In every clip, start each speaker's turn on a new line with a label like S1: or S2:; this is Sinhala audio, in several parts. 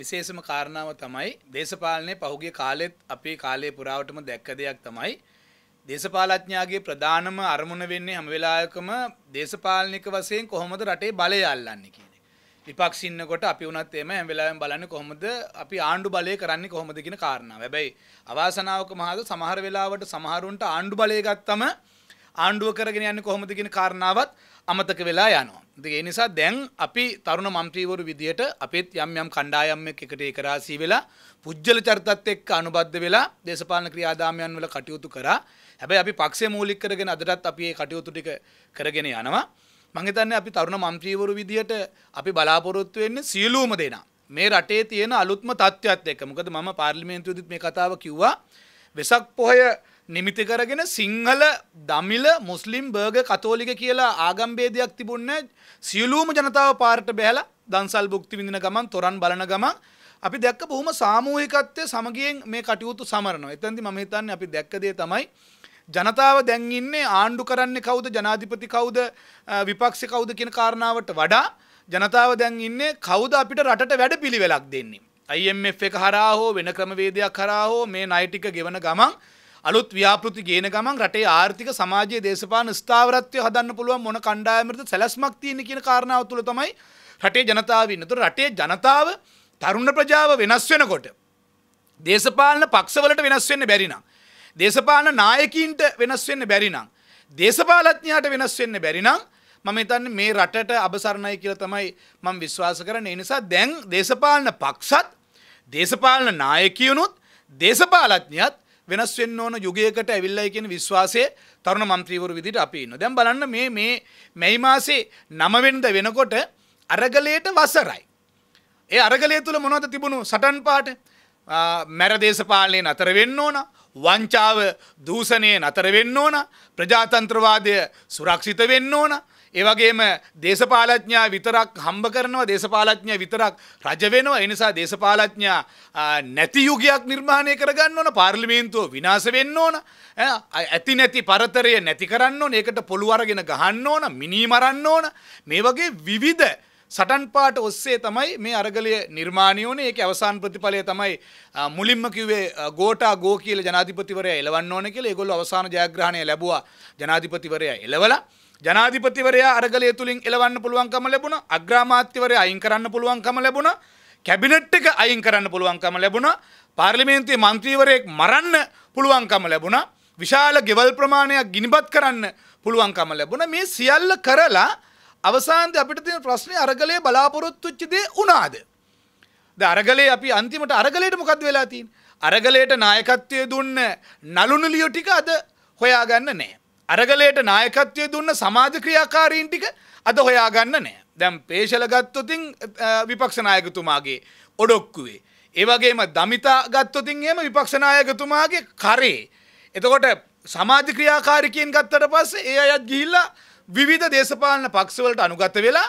S1: විශේෂම කාරණාව තමයි දේශපාලනයේ පහුගිය කාලෙත් අපේ කාලය පුරාවටම දැක්ක දෙයක් තමයි දේශපාලඥයාගේ ප්‍රධානම අරමුණ වෙන්නේ හැම වෙලාවකම දේශපාලනික වශයෙන් කොහොමද රටේ බලය අල්ලන්නේ කියන එක. විපක්ෂ ඉන්නකොට අපි උනත් එහෙම හැම වෙලාවෙම බලන්නේ කොහොමද අපි ආණ්ඩු බලය කරන්නේ කොහොමද කියන කාරණාව. හැබැයි අවාසනාවක මහද සමහර වෙලාවට සමහරුන්ට ආණ්ඩු බලය ගත්තම ආණ්ඩුව කරගෙන යන්නේ කොහොමද කියන කාරණාවත් අමතක වෙලා යනවා. ඉතින් ඒ නිසා දැන් අපි තරුණ මන්ත්‍රීවරු විදියට අපේත් යම් යම් කණ්ඩායම් එකට ඒකරාශී වෙලා පුජ්‍යල චරිතත් එක්ක අනුබද්ධ වෙලා දේශපාලන ක්‍රියාදාමයන් වල කටයුතු කරා. හැබැයි අපි පක්ෂය මූලික කරගෙන අදටත් අපි මේ කටයුතු ටික කරගෙන යනවා. මං හිතන්නේ අපි තරුණ මන්ත්‍රීවරු විදියට අපි බලාපොරොත්තු වෙන්නේ සියලුම දෙනා. මේ රටේ තියෙන අලුත්ම තත්ත්වයක් එක්ක. මොකද මම පාර්ලිමේන්තුවේදීත් මේ කතාව කිව්වා. වෙසක් පොහොය නිමිති කරගෙන සිංහල දමිල මුස්ලිම් බර්ග කතෝලික කියලා ආගම්බේදයක් තිබුන්න සියලූම ජනතාව පාර්ට බැහලා දන්සල් භුක්ති විඳින ගමන් තොරන් බලන ගමන් අපි දැක්ක බොහොම සාමූහිකත්වය සමගියෙන් මේ කටයුතු සමරනවා. එතෙන්දී මම හිතන්නේ අපි දැක්ක දේ තමයි ජනතාව දැන් ඉන්නේ ආණ්ඩු කරන්නේ කවුද ජනාධිපති කවුද විපක්ෂ කවුද කියන කාරණාවට වඩා ජනතාව දැන් ඉන්නේ කවුද අපිට රටට වැඩපිළිවෙලක් දෙන්නේ. IMF එක හරහා හෝ වෙන ක්‍රමවේදයක් හරහා හෝ මේ ණය ටික ගෙවන ගමන් අලුත් ව්‍යාපෘති ගේන ගමන් රටේ ආර්ථික සමාජයේ දේශපාලන ස්ථාවරත්වය හදන්න පුළුවන් මොන කණ්ඩායමකටද සැලැස්මක් තියෙන්නේ කියන කාරණාව තුළ තමයි රටේ ජනතාව ඉන්නේ. ඒතකොට රටේ ජනතාව තරුණ ප්‍රජාව වෙනස් වෙනකොට දේශපාලන පක්ෂවලට වෙනස් වෙන්න බැරි නම් දේශපාලන නායකයින්ට වෙනස් වෙන්න බැරි නම් දේශපාලඥයාට වෙනස් වෙන්න බැරි නම් මම හිතන්නේ මේ රටට අබසරණයි කියලා තමයි මම විශ්වාස කරන්නේ. ඒ නිසා දැන් දේශපාලන පක්ෂත් දේශපාලන නායකයනුත් දේශපාලඥයත් වෙනස් වෙන්න ඕන යුගයකට ඇවිල්ලයි කියන විශ්වාසය තරුණ මන්ත්‍රීවරු විදිහට අපි ඉන්නවා. දැන් බලන්න මේ මේ මැයි මාසේ 9 වෙනිදා වෙනකොට අරගලයට වසරයි. ඒ අරගලය තුල මොනවද තිබුණු සටන් පාට? මැර දේශපාලනය නතර වෙන්න ඕන. වංචාව දූෂණය නතර වෙන්න ඕන. ප්‍රජාතන්ත්‍රවාදය සුරක්ෂිත වෙන්න ඕන. ඒ වගේම දේශපාලඥයා විතරක් හම්බ කරනවා දේශපාලඥයා විතරක් රජ වෙනවා ඒ නිසා දේශපාලඥයා නැති යුගයක් නිර්මාණය කරගන්න ඕන පාර්ලිමේන්තුව විනාශ වෙන්න ඕන ඇති නැති පරතරය නැති කරන්න ඕන ඒකට පොළු අරගෙන ගහන්න ඕන මිනී මරන්න ඕන මේ වගේ විවිධ සටන් පාට ඔස්සේ තමයි මේ අරගලය නිර්මාණය වුණේ ඒකේ අවසාන ප්‍රතිඵලය තමයි මුලින්ම කිව්වේ ගෝටා ගෝ කියලා ජනාධිපතිවරයා එලවන්න ඕන කියලා ඒගොල්ලෝ අවසාන ජයග්‍රහණය ලැබුවා ජනාධිපතිවරයා එලවලා ජනාධිපතිවරයා අරගලය තුලින් එලවන්න පුළුවන්කම ලැබුණා. අග්‍රාමාත්‍යවරයා අයින් කරන්න පුළුවන්කම ලැබුණා. කැබිනට් එක අයින් කරන්න පුළුවන්කම ලැබුණා. පාර්ලිමේන්තුවේ മന്ത്രിවරයෙක් මරන්න පුළුවන්කම ලැබුණා. විශාල ගෙවල් ප්‍රමාණයක් ගිනිබත් කරන්න පුළුවන්කම ලැබුණා. මේ සියල්ල කරලා අවසානයේ අපිට තියෙන ප්‍රශ්නේ අරගලයේ බලාපොරොත්තු වෙච්ච දේ උනාද? ද අරගලේ අපි අන්තිමට අරගලයට මොකද වෙලා තියෙන්නේ? අරගලයට නායකත්වය දුන්න නලුනලියෝ ටික අද හොයාගන්න නැහැ. අරගලයට නායකත්වය දුන්න සමාජ ක්‍රියාකාරීන් ටික අද හොයාගන්න නෑ. දැන් පේශල ගත්තොතින් විපක්ෂ නායකතුමාගේ ඔඩොක්කුවේ. ඒ වගේම දමිතා ගත්තොතින් එහෙම විපක්ෂ නායකතුමාගේ කරේ. එතකොට සමාජ ක්‍රියාකාරිකයන් ගත්තට පස්සේ ඒ අයත් ගිහිල්ලා විවිධ දේශපාලන පක්ෂවලට අනුගත වෙලා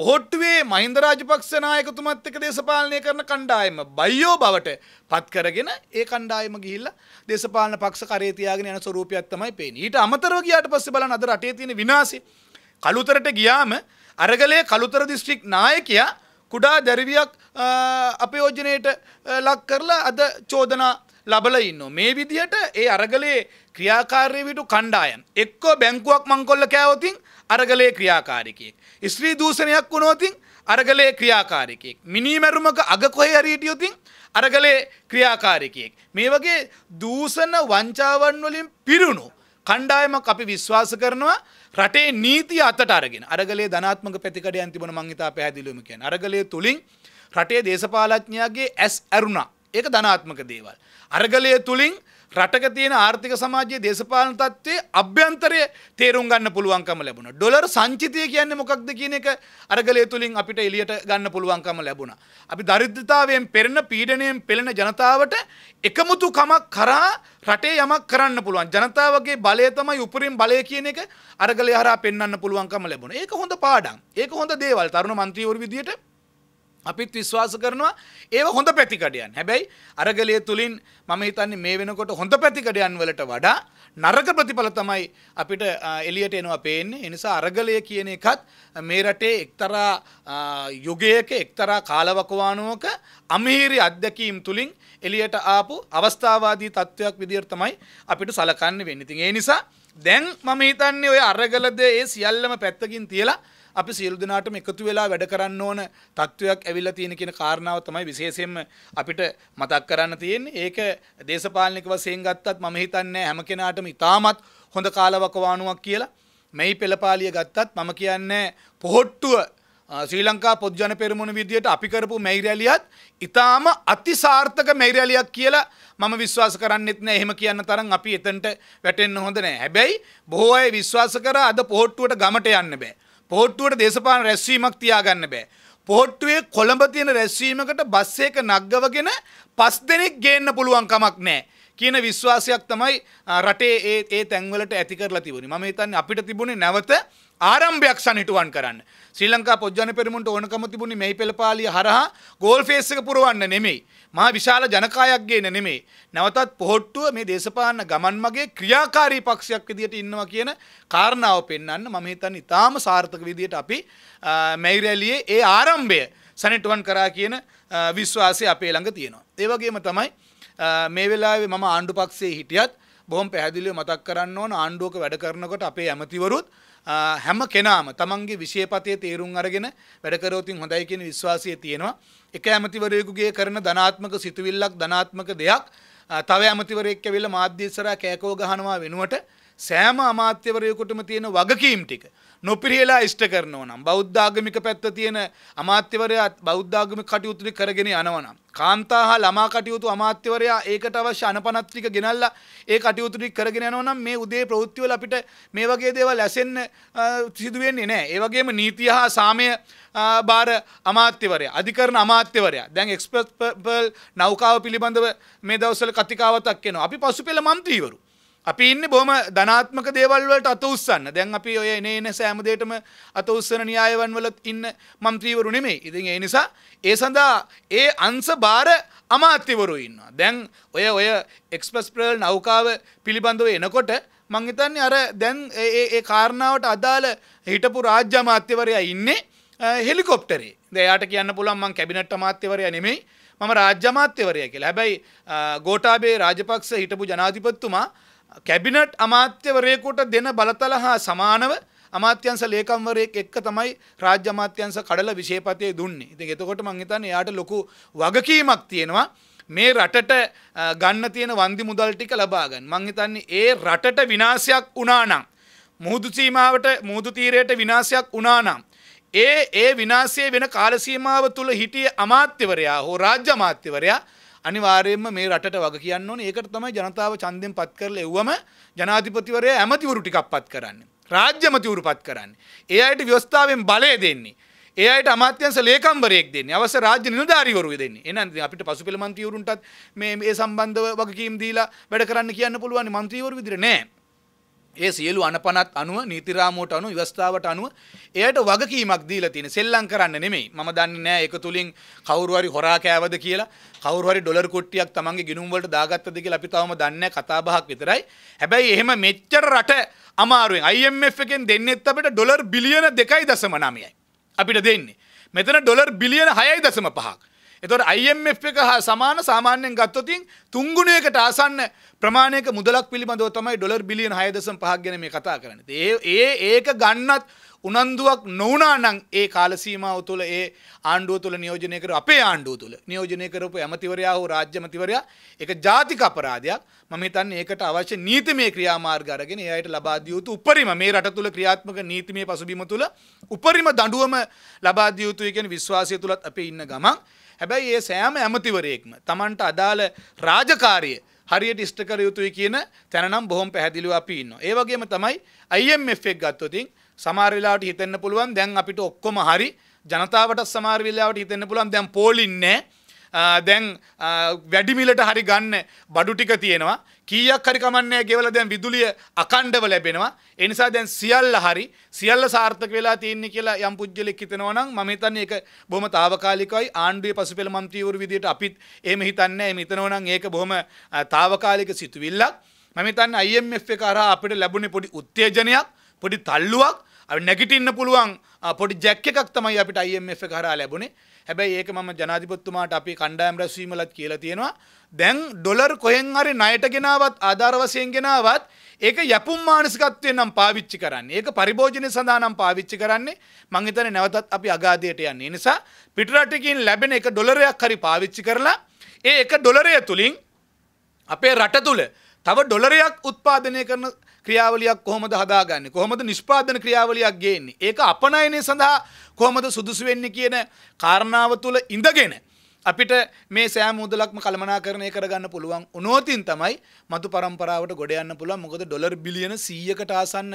S1: පොහොට්ටුවේ මහින්ද රාජපක්ෂ නායකතුමත් එක්ක දේශපාලනය කරන කණ්ඩායම බයියෝ බවට පත් කරගෙන ඒ කණ්ඩායම ගිහිල්ලා දේශපාලන පක්ෂ කරේ තියාගෙන යන ස්වරූපයක් තමයි පේන්නේ. ඊට අමතරව ගියාට පස්සේ බලන්න අද රටේ තියෙන විනාශය. කලුතරට ගියාම අරගලේ කලුතර දිස්ත්‍රික් නායකයා කුඩා දැරිවියක් අපයෝජනයට ලක් කරලා අද චෝදනා ලබල ඉන්න. මේ විදිහට ඒ අරගලේ ක්‍රියාකාරී විට කණ්ඩායම් එක්කෝ බැංකුවක් මංකොල්ල කෑවොතින් අරගලේ ක්‍රියාකාරිකයෙක්. ස්ත්‍රී දූෂණයක් වුණොතින් අරගලේ ක්‍රියාකාරිකයෙක්. මිනිමැරුමක අග කොහේ හරි හිටියොතින් අරගලේ ක්‍රියාකාරිකයෙක්. මේ වගේ දූෂණ වංචාවන් වලින් පිරුණු කණ්ඩායමක් අපි විශ්වාස කරනවා රටේ නීතිය අතට අරගෙන අරගලේ ධනාත්මක ප්‍රතිකඩයන් තිබුණ මං හිතා පැහැදිලිවම කියන්නේ අරගලයේ තුලින් රටේ දේශපාලඥයාගේ ඇස් ඇරුණා. ඒක ධනාත්මක දේවල්. අරගලයේ තුලින් රටක තියෙන ආර්ථික සමාජයේ දේශපාලන තත්ත්වයේ අභ්‍යන්තරය තේරුම් ගන්න පුළුවන්කම ලැබුණා. ඩොලර් සංචිතය කියන්නේ මොකක්ද කියන එක අරගලය තුලින් අපිට එළියට ගන්න පුළුවන්කම ලැබුණා. අපි දරිද්‍රතාවයෙන් පෙළෙන පීඩණයෙන් පෙළෙන ජනතාවට එකමුතුකමක් කරා රටේ යමක් කරන්න පුළුවන්. ජනතාවගේ බලය තමයි උපරිම බලය කියන එක අරගලය හරහා පෙන්වන්න පුළුවන්කම ලැබුණා. ඒක හොඳ පාඩම්. ඒක හොඳ දේවල්. තරුණ മന്ത്രിවරු විදියට අපිත් විශ්වාස කරනවා ඒව හොඳ පැතිකඩයන්. හැබැයි අරගලයේ තුලින් මම හිතන්නේ මේ වෙනකොට හොඳ පැතිකඩයන් වලට වඩා නරක ප්‍රතිඵල තමයි අපිට එළියට එනවා පේන්නේ. ඒ නිසා අරගලය කියන එකත් මේ රටේ එක්තරා යුගයක එක්තරා කාලවකවානුවක අමහිරි අත්දැකීම් තුලින් එළියට ආපු අවස්ථාවාදී තත්වයක් විදිහට තමයි අපිට සලකන්න වෙන්නේ. ඉතින් ඒ නිසා දැන් මම හිතන්නේ ඔය අරගලද ඒ සියල්ලම පැත්තකින් තියලා අපි සියලු දෙනාටම එකතු වෙලා වැඩ කරන්න ඕන තත්ත්වයක් ඇවිල්ලා තියෙන කියන කාරණාව තමයි විශේෂයෙන්ම අපිට මතක් කරන්න තියෙන්නේ. ඒක දේශපාලනික වශයෙන් ගත්තත් මම හිතන්නේ හැම කෙනාටම ඉතාමත් හොඳ කාලවකවානුවක් කියලා. මෙයි පෙළපාලිය ගත්තත් මම කියන්නේ පොහොට්ටුව ශ්‍රී ලංකා පොද්ජන පෙරමුණ විදියට අපි කරපු මෙයිරැලියත් ඉතාම අතිසාර්ථක මෙයිරැලියක් කියලා මම විශ්වාස කරන්නෙත් නෑ එහෙම කියන්න තරම් අපි එතනට වැටෙන්න හොඳ නෑ. හැබැයි බොහෝ අය විශ්වාස කරා අද පොහොට්ටුවට ගමට යන්න බෑ. පොහොට්ටුවට දේශපාලන රැස්වීමක් තියාගන්න බෑ. පොහොට්ටුවේ කොළඹ තියෙන රැස්වීමකට බස් එක නග්ගවගෙන පස් දෙනෙක් ගේන්න පුළුවන් කමක් නැහැ. කියන විශ්වාසයක් තමයි රටේ ඒ ඒ තැන්වලට ඇති කරලා තිබුණේ. මම හිතන්නේ අපිට තිබුණේ නැවත ආරම්භයක් සනිටුවන් කරන්න. ශ්‍රී ලංකා පොජ්ජන පෙරමුණට ඕනකම තිබුණේ මේ පෙළපාලිය හරහා ගෝල් ෆේස් එක පුරවන්න නෙමෙයි. මහා විශාල ජනකායක් ගේන නෙමේ. නැවතත් පොහොට්ටුව මේ දේශපාලන ගමන් මගේ ක්‍රියාකාරී පක්ෂයක් විදිහට ඉන්නවා කියන කාරණාව පෙන්වන්න මම හිතන්නේ ඉතාම සාර්ථක විදිහට අපි මෙයි රැළියේ ඒ ආරම්භය සැනටුවන් කරා කියන විශ්වාසය අපේ ළඟ තියෙනවා. ඒ වගේම තමයි මේ වෙලාවේ මම ආණ්ඩු පක්ෂයේ හිටියත් බොහොම පැහැදිලිව මතක් කරන්න ඕන ආණ්ඩුවක වැඩ කරනකොට අපේ ඇමතිවරුත් හැම කෙනාම තමන්ගේ විශේපතය තේරුම් අරගෙන වැඩකරෝතින් හොඳයි කියෙන විශ්වාසය තියෙනවා එක ඇමතිවරයකුගේ කරන ධනාත්මක සිතුවිල්ලක් ධනාත්මක දෙයක් තව ඇමතිවරෙක් ඇවිල්ල මාධ්‍යසරා කෑකෝ ගහනවා වෙනුවට සෑම අමාත්‍යවරයකුටම තියෙන වගකීම් ටික නොපිරියලා ඉෂ්ට කරනෝ නම් බෞද්ධාගමික පැත්ත තියෙන අමාත්‍යවරයා බෞද්ධාගමි කටයුතුරි කරගෙන යනවනම්. කාන්තා හා ළමා කටයුතු අමාත්‍යවරයා ඒකට අවශ්‍ය අනපනත්‍රික ගෙනල්ලා ඒ කටයුතුරි කරගෙන යනවනම් මේ උදේ ප්‍රවෘත්තිවල අපිට මේ වගේ දේවල් ඇසෙන්න සිදුවෙන්නේ නැහැ. ඒ වගේම නීතිය හා සාමය බාර අමාත්‍යවරයා අධිකරණ අමාත්‍යවරයා දැන් එක්ස්ප්‍රස් පර්ල් නෞකාව පිළිබඳව මේ දවස්වල කතිකාවතක් එනවා. අපි පසුපෙළ මන්ත්‍රීවරු අපි ඉන්න බොම ධනාත්මක දේවල්වලට අත උස්සන්න දැන් අපි ඔය එන එන සෑමදේටම අත උස්සන න්‍යායවන් වලත් ඉන්න මන්ත්‍රීවරු නෙමෙයි. ඉතින් ඒ නිසා ඒ සඳහා ඒ අංශ බාර අමාත්‍යවරු ඉන්නවා. දැන් ඔය ඔය එක්ස්ප්‍රස් ප්‍රල් නෞකාව පිළිබඳව එනකොට මං හිතන්නේ අර දැන් ඒ ඒ කාරණාවට අදාළ හිටපු රාජ්‍ය අමාත්‍යවරයා ඉන්නේ හෙලිකොප්ටරේ. දැන් එයාට කියන්න පුළුවන් මං කැබිනට් අමාත්‍යවරයා නෙමෙයි. මම රාජ්‍ය අමාත්‍යවරයා කියලා. හැබැයි ගෝඨාභය රාජපක්ෂ හිටපු ජනාධිපතිතුමා කැබිනට් අමාත්‍යවරයෙකුට දෙන බලතල හා සමානව අමාත්‍යංශ ලේකම්වරයෙක් එක්ක තමයි රාජ්‍ය අමාත්‍යංශ කඩලා විශේෂපතේ දුන්නේ. ඉතින් එතකොට මං හිතන්නේ එයාට ලොකු වගකීමක් තියෙනවා. මේ රටට ගන්න තියෙන වන්දි මුදල් ටික ලබා ගන්න. මං හිතන්නේ ඒ රටට විනාශයක් වුණා නම් මුහුදු සීමාවට මුහුදු තීරයට විනාශයක් වුණා නම් ඒ ඒ විනාශය වෙන කාල සීමාව තුල හිටිය අමාත්‍යවරයා හෝ රාජ්‍ය අමාත්‍යවරයා අනිවාර්යයෙන්ම මේ රටට වග කියන්න ඕනේ. ඒකට තමයි ජනතාව ඡන්දයෙන් පත් කරලා එව්වම ජනාධිපතිවරයා ඇමතිවරු ටිකක් පත් කරන්නේ. රාජ්‍ය ඇමතිවරු පත් කරන්නේ. ඒ අයට ව්‍යවස්ථාවෙන් බලය දෙන්නේ. ඒ අයට අමාත්‍යංශ ලේකම්වරයෙක් දෙන්නේ. අවශ්‍ය රාජ්‍ය නිලධාරීවරු දෙන්නේ. එහෙනම් අපිට පසුපෙළ මන්ත්‍රීවරුන්ටත් මේ මේ සම්බන්ධව වගකීම් දීලා වැඩ කරන්න කියන්න පුළුවන් මන්ත්‍රීවරු විදිහට නෑ. ඒ සියලු අනපනත් අනුව නීතිරාමුවට අනුව ව්‍යවස්ථාවට අනුව එයට වගකීමක් දීලා තියෙන සෙල්ලම් කරන්න නෙමෙයි මම දන්නේ නෑ ඒක තුලින් කවුරු හරි හොරා කෑවද කියලා කවුරු හරි ඩොලර් කොට්ටියක් Tamange ගිණුම් වලට දාගත්තද කියලා අපි තවම දන්නේ නෑ කතා බහක් විතරයි හැබැයි එහෙම මෙච්චර රට අමාරුවෙන් IMF එකෙන් දෙන්නෙත් අපිට ඩොලර් බිලියන 2.9යි අපිට දෙන්නේ මෙතන ඩොලර් බිලියන 6.5ක් එතොට IMF එක හා සමාන සාමාන්‍යයෙන් ගත්තොතින් තුංගුණයකට ආසන්න ප්‍රමාණයක මුදලක් පිළිබඳව තමයි ඩොලර් බිලියන් හයදසම් පහක් ගැන මේ කතා කරන්න. ඒ ඒ ඒක ගන්නත් උනන්දුවක් නොවනානං ඒ කාලසීමාව තුළ ඒ ආණ්ඩුව තුළ නියෝජනය කර අපේ ආණ්ඩුව තුළ නියෝජනය කරපු ඇමතිවරයා හෝ රාජ්‍යමතිවරයා එක ජාතික අපරාධයක් මම හිතන්නේ ඒකට අවශ්‍ය නීතිමය ක්‍රියාමාර්ග අරගෙන ඒ අයට ලබා දිය යුතු උපරිම මේ රට තුළ ක්‍රියාත්මක නීතිමය පසුබිම තුළ උපරිම දඬුවම ලබා දිය යුතුයි කියන විශ්වාසය තුලත් අපේ ඉන්න ගමන් හැබැයි ඒ සෑම ඇමතිවරයෙක්ම Tamanට අදාළ රාජකාරිය හරියට ඉෂ්ට කර යුතුයි කියන තැන නම් බොහොම පැහැදිලිව අපි ඉන්නවා. ඒ වගේම තමයි IMF එක ගත්තොත් සමහර වෙලාවට හිතෙන්න පුළුවන් දැන් අපිට ඔක්කොම හරි ජනතාවට සමහර වෙලාවට හිතෙන්න පුළුවන් දැන් පෝලින් නැහැ. දැන් වැඩිමිලට හරි ගන්න බඩු ටික තියෙනවා කීයක් හරි කමන්නේ ගෙවලා දැන් විදුලිය අකණ්ඩව ලැබෙනවා ඒ නිසා දැන් සියල්ල හරි සියල්ල සාර්ථක වෙලා තියෙන්නේ කියලා යම් පුජ්‍යලෙක් හිතනවා නම් මම හිතන්නේ ඒක බොහොම తాවකාලිකයි ආණ්ඩුවේ පසුපෙළ මන්ත්‍රීවරු විදියට අපිත් එහෙම හිතන්නේ එහෙම හිතනවා නම් ඒක බොහොම తాවකාලික සිතුවිල්ලක් මම හිතන්නේ IMF එක අරහා අපිට ලැබුණේ පොඩි උත්තේජනයක් පොඩි තල්ලුවක් නැගිටින්න පුළුවන් පොඩි ජැක් එකක් තමයි අපිට IMF එක හරහා ලැබුණේ හැබැයි ඒක මම ජනාධිපත්තුමාට අපි කණ්ඩායම් රැස්වීමලත් කියලා තියෙනවා දැන් ඩොලර් කොහෙන් හරි ණයට ගෙනාවත් ආධාර වශයෙන් ගෙනාවත් ඒක යපුම් මානසිකත්වයෙන් නම් පාවිච්චි කරන්නේ ඒක පරිභෝජනය සඳහා නම් පාවිච්චි කරන්නේ මං හිතන්නේ නැවතත් අපි අගාධයට යන්නේ නිසා පිටරටකින් ලැබෙන එක ඩොලරයක් හරි පාවිච්චි කරලා ඒ එක ඩොලරය තුලින් අපේ රට තුල තව ඩොලරයක් උත්පාදනය කරන ක්‍රියාවලියක් කොහොමද හදාගන්නේ කොහොමද නිෂ්පාදන ක්‍රියාවලියක් ගේන්නේ ඒක අපනයනය සඳහා කොහොමද සුදුසු වෙන්නේ කියන කාරණාව තුළ ඉඳගෙන අපිට මේ සෑ මුදලක්ම කළමනාකරණය කරගන්න පුළුවන් උනෝතින් තමයි මතු පරම්පරාවට ගොඩ යන්න පුළුවන් මොකද ඩොලර් බිලියන 100කට ආසන්න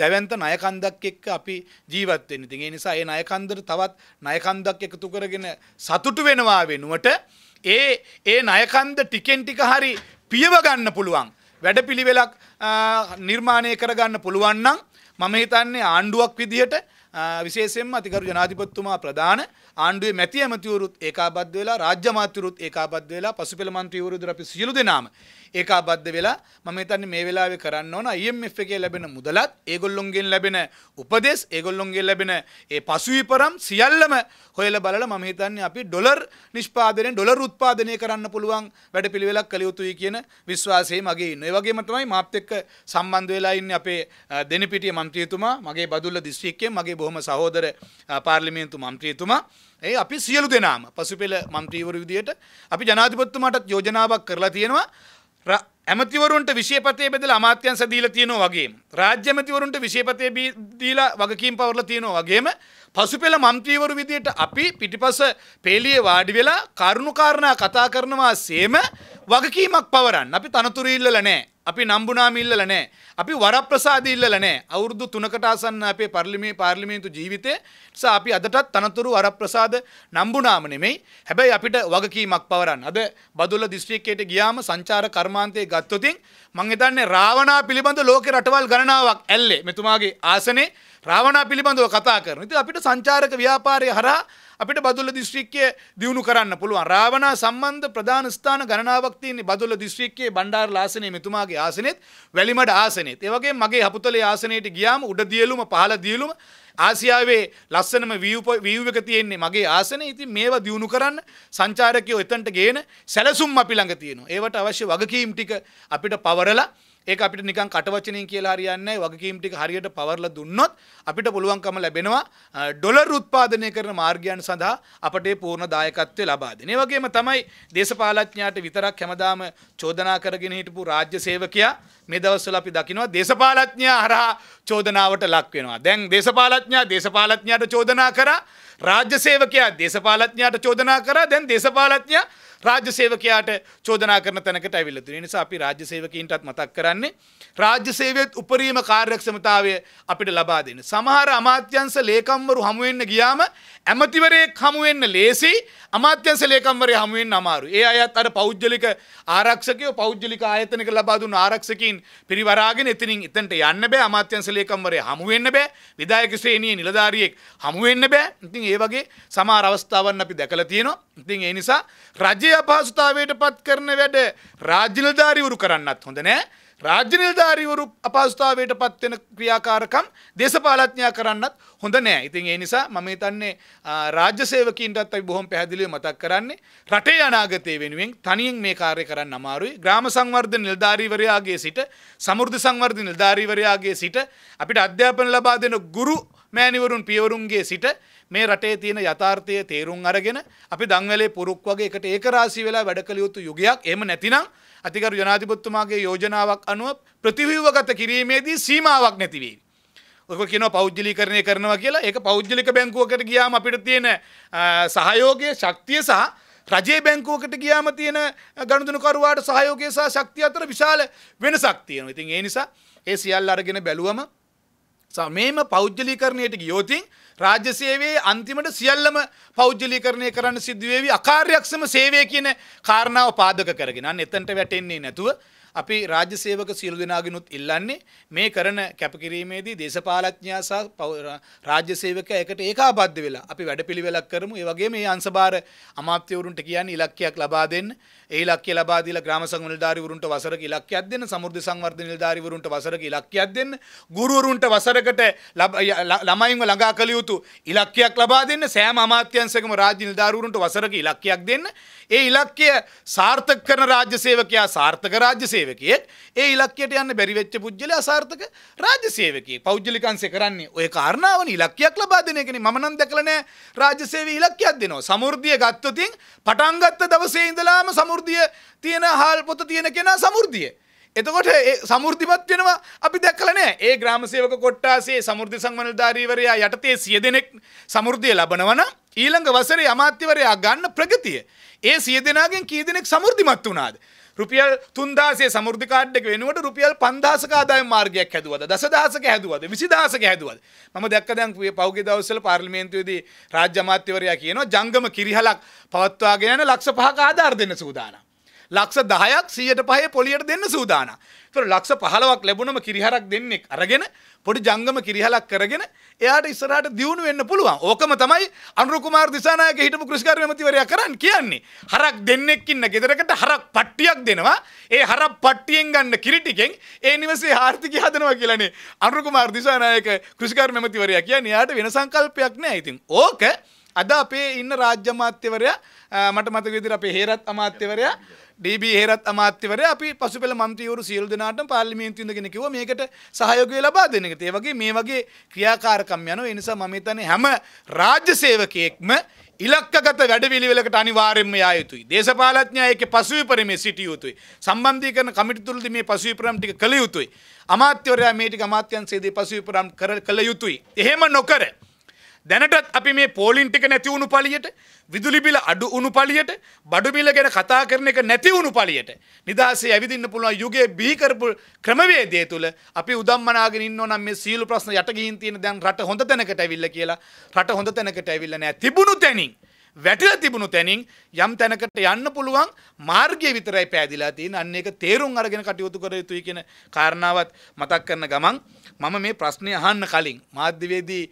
S1: දැවැන්ත ණයකන්දක් එක්ක අපි ජීවත් වෙන්නේ. ඉතින් ඒ නිසා ඒ ණයකන්දට තවත් ණයකන්දක් එකතු කරගෙන සතුටු වෙනවා වෙනුවට ඒ ඒ ණයකන්ද ටිකෙන් ටික හරි පියව ගන්න පුළුවන්. වැඩපිළිවෙලක් නිර්මාණය කරගන්න පුළුවන් නම් මම හිතන්නේ ආණ්ඩුවක් විදිහට විශේෂයෙන්ම අතිකරු ජනාධිපතිතුමා ප්‍රධාන ආණ්ඩුවේ මැති ඇමතිවරුත් ඒකාබද්ධ වෙලා රාජ්‍ය මාත්‍යවරුත් ඒකාබද්ධ වෙලා පසුපෙළ මන්ත්‍රීවරුද අපි සියලු දෙනාම ඒක අබද්ධ වෙලා මම හිතන්නේ මේ වෙලාවේ කරන්න ඕන IMF එකේ ලැබෙන මුදලත් ඒගොල්ලොන්ගෙන් ලැබෙන උපදෙස් ඒගොල්ලොන්ගෙන් ලැබෙන ඒ පසුවිපරම් සියල්ලම හොයලා බලලා මම හිතන්නේ අපි ඩොලර් නිෂ්පාදනය ඩොලර් උත්පාදනය කරන්න පුළුවන් වැඩපිළිවෙලක් කළ යුතුයි කියන විශ්වාසය මගේ ඉන්නවා. ඒ වගේම තමයි මාත් එක්ක සම්බන්ධ වෙලා ඉන්නේ අපේ දෙනිපිටිය මන්ත්‍රීතුමා මගේ බදුල්ල දිස්ත්‍රික්කයේ මගේ බොහොම සහෝදර පාර්ලිමේන්තු මන්ත්‍රීතුමා ඒ අපි සියලු දෙනාම පසුපෙළ මන්ත්‍රීවරු විදියට අපි ජනාධිපතිතුමාටත් යෝජනාවක් කරලා තියෙනවා ඇමතිවරුන්ට විශේපතය බෙදල අමාත්‍යන්ස දීල තියෙනවා වගේ රාජ්‍යමතිවරුන්ට විශේපතය දීලා වගකින් පවරල තියෙනවා වගේම පසු පෙළ මන්ත්‍රීවරු විදියට අපි පිටිපස පේලිය වාඩි වෙලා කරුණුකාරණා කතා කරනවා සේම වගකීමක් පවරන්න අපි තනතුරීල්ල නෑ අපි නම්බුනාම ඉල්ලල නෑ අපි වරප්‍රසාද ඉල්ලල නෑ අවුරුදු තුනකට ආසන්න අපේ පර්ලිමේ පාර්ලිමේන්තු ජීවිතේ නිසා අපි අදටත් තනතුරු වරප්‍රසාද නම්බුනාම නෙමෙයි හැබැයි අපිට වගකීමක් පවරන්න අද බදුල්ල දිස්ත්‍රික්කයට ගියාම සංචාර කර්මාන්තයේ ගත්තොතින් මං හිතන්නේ රාවණා පිළිබඳ ලෝකේ රටවල් ගණනාවක් ඇල්ලේ මෙතුමාගේ ආසනේ රාවණා පිළිබඳව කතා කරන. ඉතින් අපිට සංචාරක ව්‍යාපාරය හරහා අපිට බදුල්ල දිස්ත්‍රික්කය දියුණු කරන්න පුළුවන් රාවනා සම්බන්ධ ප්‍රධාන ස්ථාන ගණනාවක් තියෙන්නේ බදුල්ල දිස්ත්‍රික්කයේ බණ්ඩාර ආසනයේ මෙතුමාගේ ආසනෙත් වැලිමඩ ආසනෙත් ඒ වගේම මගේ හපුතලේ ආසනයට ගියාම උඩ දියලුම පහළ දියලුම ආසියාවේ ලස්සනම වීව් එක තියෙන්නේ මගේ ආසනේ. ඉතින් මේවා දියුණු කරන්න සංචාරකයෝ එතනට ගේන සැලසුම් අපි ළඟ තියෙනවා. ඒවට අවශ්‍ය වගකීම් ටික අපිට පවරලා ඒක අපිට නිකන් කටවචනින් කියලා හරියන්නේ වගකීම් ටික හරියට පවර්ලා දුන්නොත් අපිට පුළුවන්කම ලැබෙනවා ඩොලර් උත්පාදනය කරන මාර්ගයන් සඳහා අපට පූර්ණ දායකත්වය ලබා දෙන. ඒ වගේම තමයි දේශපාලඥයාට විතරක් හැමදාම චෝදනා කරගෙන හිටපු රාජ්‍ය සේවකයා මේ දවස්වල අපි දකිනවා දේශපාලඥයා හරහා චෝදනාවට ලක් වෙනවා. දැන් දේශපාලඥයා දේශපාලඥයාට චෝදනා කරා රාජ්‍ය සේවකයා දේශපාලඥයාට චෝදනා කරා දැන් දේශපාලඥයා රාජ්‍ය සේවකයාට චෝදනා කරන තැනකට ඇවිල්ලා තියෙනවා. ඒ නිසා අපි රාජ්‍ය සේවකීන්ටත් මතක් කරන්නේ රාජ්‍ය සේවයේත් උපරිම කාර්යක්ෂමතාවය අපිට ලබා දෙන්න. සමහර අමාත්‍යංශ ලේකම්වරු හමු වෙන්න ගියාම ඇමතිවරේ හමුවෙන්න ලේසි අමාත්‍යංශ ලේකම්වරය හමුවෙන්න අමාරු. ඒ අයත් අර පෞද්ගලික ආරක්ෂකයෝ පෞද්ගලික ආයතනයක ලබා දුන්න ආරක්ෂකීන් පිරිවරාගෙන එතනින් එතනට යන්න බෑ අමාත්‍යංශ ලේකම්වරය හමු වෙන්න බෑ විධායක ශ්‍රේණියේ නිලධාරියෙක් හමු වෙන්න බෑ. ඉතින් ඒ වගේ සමහර අවස්ථාවන් අපි දැකලා තියෙනවා. ඉතින් ඒ නිසා රජයේ අපහසුතාවයට පත් කරන වැඩ රාජ්‍ය නිලධාරිවරු කරන්නත් හොඳ නෑ. රාජ්‍ය නිලධාරීවරු අපහසුතාවයට පත්වෙන ක්‍රියාකාරකම් දේශපාලඥයා කරන්නත් හොඳ නෑ. ඉතින් ඒ නිසා මම හිතන්නේ රාජ්‍ය සේවකීන්ටත් අපි බොහොම පැහැදිලිව මතක් කරන්නේ රටේ අනාගතය වෙනුවෙන් තනියෙන් මේ කාර්ය කරන්න අමාරුයි. ග්‍රාම සංවර්ධන නිලධාරීවරයාගේ සිට සමෘද්ධි සංවර්ධන නිලධාරීවරයාගේ සිට අපිට අධ්‍යාපන ලබා දෙන ගුරු මෑණිවරුන් පියවරුන්ගේ සිට මේ රටේ තියෙන යථාර්ථය තේරුම් අරගෙන අපි දංවැලේ පුරුක් වගේ එකට ඒකරාශී වෙලා වැඩ කළ යුතු යුගයක්. එහෙම නැතිනම් අතිකරු ජනාතිපොත්තුමාගේ යෝජනාවක් අනුව ප්‍රතිව්‍යවගත කිරීමේදී සීමාවක් නැතිවේ. ඔක කියන පෞද්ගලිකරණය කරනවා කියලා ඒක පෞද්ගලික බැංකුවකට ගියාම අපිට තියෙන සහයෝගය ශක්තිය සහ රජයේ බැංකුවකට ගියාම තියෙන ගනුදෙනුකරුවාට සහයෝගය සහ ශක්තිය අතර විශාල වෙනසක් තියෙනවා. ඉතින් ඒ නිසා ඒ සියල්ල අරගෙන බැලුවම සමේම පෞද්ගලිකරණයට ගියොතින් රාජ්‍ය සේවයේ අන්තිමට සියල්ලම පෞද්ගලීකරණය කරන්න සිදුවේවි අකාර්යක්ෂම සේවය කියන කාරණාව පාදක කරගෙන අන්න එතනට වැටෙන්නේ නැතුව අපි රාජ්‍ය සේවක සියලු දෙනාගෙනුත් ඉල්ලන්නේ මේ කරන කැපකිරීමේදී දේශපාලඥයා සහ රාජ්‍ය සේවකයා එකට ඒකාබද්ධ වෙලා අපි වැඩපිළිවෙලක් කරමු ඒ වගේම මේ අංශභාර අමාත්‍යවරුන්ට කියන්නේ ඉලක්කයක් ලබා දෙන්න ඒ ඉලක්කය ලබා දීලා ග්‍රාම සංඝ නිලධාරිවරුන්ට වසරක ඉලක්කයක් දෙන්න, සමෘද්ධි සංවර්ධන නිලධාරිවරුන්ට වසරක ඉලක්කයක් දෙන්න, ගුරුවරුන්ට වසරකට ළමයින්ව ළඟා කළ යුතු ඉලක්කයක් ලබා දෙන්න, සෑම අමාත්‍යංශයකම රාජ්‍ය නිලධාරිවරුන්ට වසරක ඉලක්කයක් දෙන්න. ඒ ඉලක්කය සාර්ථක කරන රාජ්‍ය සේවකයා සාර්ථක රාජ්‍ය සේවකයෙක්. ඒ ඉලක්කයට යන්න බැරි වෙච්ච පුද්ගලයා අසාර්ථක රාජ්‍ය සේවකයෙක්. පෞද්ගලිකංශය කරන්නේ ඔය කාරණාවනේ ඉලක්කයක් ලබා දෙන එකනේ. මම නම් දැකලා නැහැ රාජ්‍ය සේවයේ ඉලක්කයක් දෙනවා. සමෘද්ධිය ගත්තොතින් පටන් ගත්ත දවසේ ඉඳලාම සමෘද්ධිය සමෘද්ධිය තියෙන හාල් පොත තියෙන කෙනා සමෘද්ධිය. එතකොට ඒ සමෘද්ධිමත් වෙනවා අපි දැක්කලා නෑ. ඒ ග්‍රාම සේවක කොට්ටාසේ සමෘද්ධි සංවනධාරීවරයා යටතේ සිය දෙනෙක් සමෘද්ධිය ලබනවනම් ඊළඟ වසරේ අමාත්‍යවරයා ගන්න ප්‍රගතිය. ඒ සිය දෙනාගෙන් කී දෙනෙක් සමෘද්ධිමත් වුණාද? රුපියල් 3000 සමෘද්ධි කාඩ් එක වෙනුවට රුපියල් 5000ක ආදායම් මාර්ගයක් හැදුවද? දසදහසක හැදුවද? 20000ක හැදුවද? මම දැක්ක දැන් පහුගිය දවස්වල පාර්ලිමේන්තුවේදී රාජ්‍ය අමාත්‍යවරයා කියනවා ජංගම කිරිහලක් පවත්වාගෙන යන ලක්ෂ 5ක ආධාර දෙන්න සූදානම්. ලක්ෂ 10ක් 105 පොලියට දෙන්න සූදානම්. ඒතර ලක්ෂ 15ක් ලැබුණම කිරිහරක් දෙන්නෙක් අරගෙන පොඩි ජංගම කිරිහලක් කරගෙන එයාට ඉස්සරහට දියුණු වෙන්න පුළුවන්. ඕකම තමයි අනුර කුමාර දිසානායක හිටපු කෘෂිකාර්ය ඇමතිවරයා කරන්න කියන්නේ. හරක් දෙන්නෙක් ඉන්න ගෙදරකට හරක් පට්ටියක් දෙනවා. ඒ හරක් පට්ටියෙන් ගන්න කිරි ටිකෙන් ඒ නිවසේ ආර්ථිකය හදනවා කියලානේ අනුර කුමාර දිසානායක කෘෂිකාර්ය ඇමතිවරයා කියන්නේ. එයාට වෙන සංකල්පයක් නෑ. ඉතින් ඕක අද අපේ ඉන්න රාජ්‍ය අමාත්‍යවරයා මට මතක විදිහට අපේ හේරත් අමාත්‍යවරයා ඩීබී හේරත් අමාත්‍යවරය අපි පසුපෙළ මන්ත්‍රීවරු සියලු දෙනාට පාර්ලිමේන්තුව ඉඳගෙන කිව්වා මේකට සහයෝගය ලබා දෙන එකට. ඒ වගේ මේ වගේ ක්‍රියාකාරකම් යනවා. ඒ නිසා මම හිතන්නේ හැම රාජ්‍ය සේවකයෙක්ම ඉලක්කගත වැඩවිලිවලකට අනිවාර්යෙන්ම යා යුතුයි. දේශපාලඥයා ඒකේ පසුවිපරීමේ සිටිය යුතුයි. සම්බන්ධීකරණ කමිටු තුලදී මේ පසුවිපරම් ටික කළ යුතුයි. අමාත්‍යවරයා මේ ටික අමාත්‍යංශයේදී පසුවිපරම් කළ යුතුයි. එහෙම නොකර දැනටත් අපි මේ පෝලින් ටික නැති වුණු පළියට විදුලි බිල අඩු වුණු පළියට බඩු බිල ගැන කතා කරන එක නැති වුණු පළියට නිදාසේ ඇවිදින්න පුළුවන් යුගයේ බිහි කරපු ක්‍රමවේදය තුල අපි උදම්මනාගෙන ඉන්නෝ නම් මේ සීළු ප්‍රශ්න යට ගිහින් තියෙන දැන් රට හොඳ තැනකට ඇවිල්ලා කියලා රට හොඳ තැනකට ඇවිල්ලා නැහැ තිබුණු තැනින් වැටලා තිබුණු තැනින් යම් තැනකට යන්න පුළුවන් මාර්ගය විතරයි පෑදිලා තියෙන අන්න ඒක තේරුම් අරගෙන කටයුතු කර යුතුයි කියන කාරණාවත් මතක් කරන ගමන් මම මේ ප්‍රශ්නය අහන්න කලින් මාධ්‍යවේදී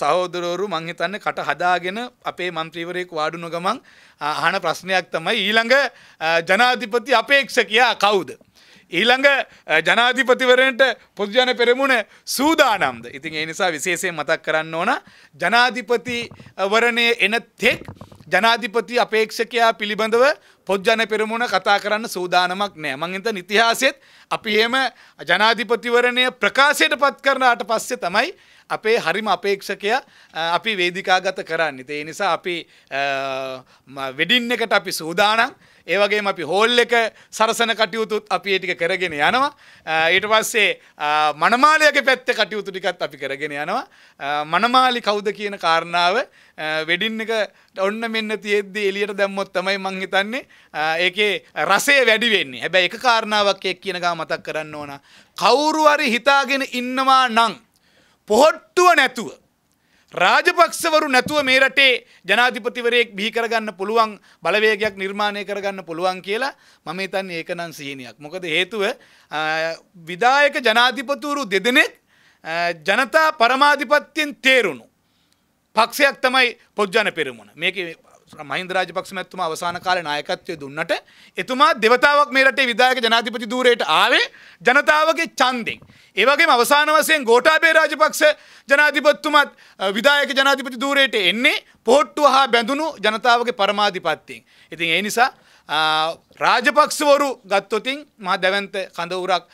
S1: සහෝදරවරු මං හිතන්නේ කට හදාගෙන අපේ മന്ത്രിවරයෙක් වාඩුණු ගමන් අහන ප්‍රශ්නයක් තමයි ඊළඟ ජනාධිපති අපේක්ෂකයා කවුද? ඊළඟ ජනාධිපතිවරට පොදුජන පෙරමුණ සූදානම්ද. ඉතින් ඒ නිසා විශේෂයෙන් මතක් කරන්න ඕන ජනාධිපතිවරණය එන තෙක් ජනාධිපති අපේක්ෂකයා පිළිබඳව පොද්ජන පෙරමුණ කතා කරන්න සූදානමක් නෑ මං හිතන ඉතිහාසෙත් අපි එහෙම ජනාධිපතිවරණය ප්‍රකාශයට පත් කරනාට පස්සේ තමයි අපේ හරිම අපේක්ෂකයා අපි වේදිකාගත කරන්නේ. ඒ නිසා අපි වෙඩින් එකට අපි සූදානම්. ඒවගේ අපි හෝල් එක සරසන කටයුතුත් අපි ඒටික කරගෙන යනවා ඊට පස්සේ මනමාලයක පැත්ත කටයුතු ටිකත් අපි කරගෙන යනවා මනමාලි කවුද කියන කාරණාව වෙඩින් එක ඔන්න මෙන්න තියෙද්දි එලියට දැම්මොත් තමයි මං හිතන්නේ ඒකේ රසය වැඩි වෙන්නේ. හැබැයි එක කාරණාවක් එක් කියන ගා මතක් කරන්න ඕන. කවුරු හරි හිතාගෙන ඉන්නවා නම් පොහොට්ටුව නැතුව රාජපක්ෂවරු නැතුව මේ රටේ ජනාධිපතිවරයෙක් බිහි කරගන්න පුළුවන් බලවේගයක් නිර්මාණය කරගන්න පුළුවන් කියලා මම හිතන්නේ ඒක නම් සිහිනයක්. මොකද හේතුව විධායක ජනාධිපතිවරු දෙදෙනෙක් ජනතා පරමාධිපත්‍යයෙන් තේරුණු පක්ෂයක් තමයි පොජ්ජන පෙරමුණ. මේකේ මහින්ද රාජපක්ෂ මැතිතුමා අවසාන කාලේ නායකත්වය දුන්නට එතුමා දෙවතාවක් මේ රටේ විධායක ජනාධිපති ධූරයට ආවේ ජනතාවගේ ඡන්දෙන්. ඒ වගේම අවසාන වශයෙන් ගෝඨාභය රාජපක්ෂ ජනාධිපතිතුමත් විධායක ජනාධිපති ධූරයට එන්නේ පොහොට්ටුව හා බැඳුණු ජනතාවගේ පරමාධිපත්‍යයෙන්. ඉතින් ඒ නිසා රාජපක්ෂවරු ගත්තොතින් මා දැවන්ත කඳවුරක්